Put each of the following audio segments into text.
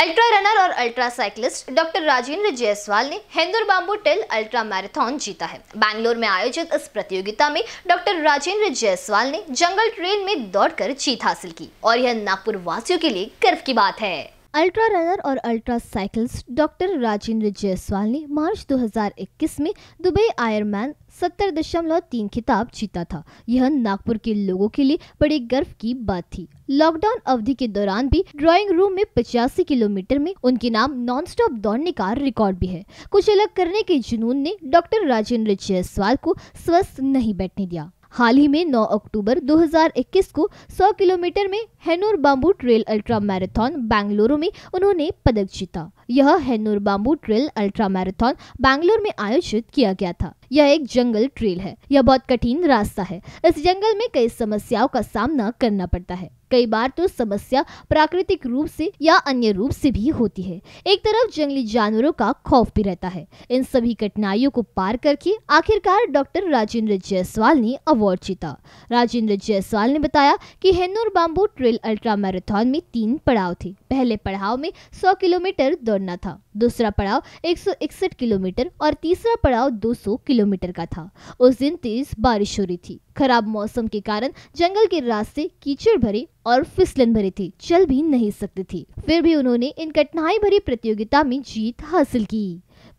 ultra runner और ultra cyclist doctor Rajendra Jaiswal ने Hennur bamboo trail ultra marathon जीता है बैंगलोर में आयोजित इस प्रतियोगिता में डॉक्टर राजेंद्र जायसवाल ने जंगल ट्रेन में दौड़कर जीत हासिल की और यह नागपुर वासियों के लिए गर्व की बात है अल्ट्रा रनर और ultra cyclist doctor Rajendra Jaiswal ने मार्च 2021 में दुबई आयरमैन सत्तर दशमलव तीन खिताब जीता था यह नागपुर के लोगों के लिए बड़े गर्व की बात थी लॉकडाउन अवधि के दौरान भी ड्राइंग रूम में पचासी किलोमीटर में उनके नाम नॉनस्टॉप दौड़ने का रिकॉर्ड भी है कुछ अलग करने के जुनून ने डॉक्टर राजेंद्र जायसवाल को स्वस्थ नहीं बैठने दिया हाल ही में 9 अक्टूबर 2021 को 100 किलोमीटर में Hennur bamboo trail ultra marathon Bengaluru में उन्होंने पदक जीता यह Hennur bamboo trail ultra marathon Bangalore में आयोजित किया गया था यह एक जंगल ट्रेल है यह बहुत कठिन रास्ता है इस जंगल में कई समस्याओं का सामना करना पड़ता है कई बार तो समस्या प्राकृतिक रूप से या अन्य रूप से भी होती है एक तरफ जंगली जानवरों का खौफ भी रहता है इन सभी कठिनाइयों को पार करके आखिरकार डॉक्टर राजेंद्र जायसवाल ने अवार्ड जीता राजेंद्र जायसवाल ने बताया कि Hennur bamboo trail trail ultra marathon में तीन पड़ाव थे पहले पड़ाव में 100 किलोमीटर दौड़ना था दूसरा पड़ाव 161 किलोमीटर और तीसरा पड़ाव 200 किलोमीटर का था उस दिन तेज बारिश हो रही थी खराब मौसम के कारण जंगल के रास्ते कीचड़ भरे और फिसलन भरे थे चल भी नहीं सकते थे फिर भी उन्होंने इन कठिनाई भरी प्रतियोगिता में जीत हासिल की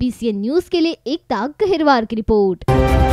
बी न्यूज के लिए एकता गहरवार की रिपोर्ट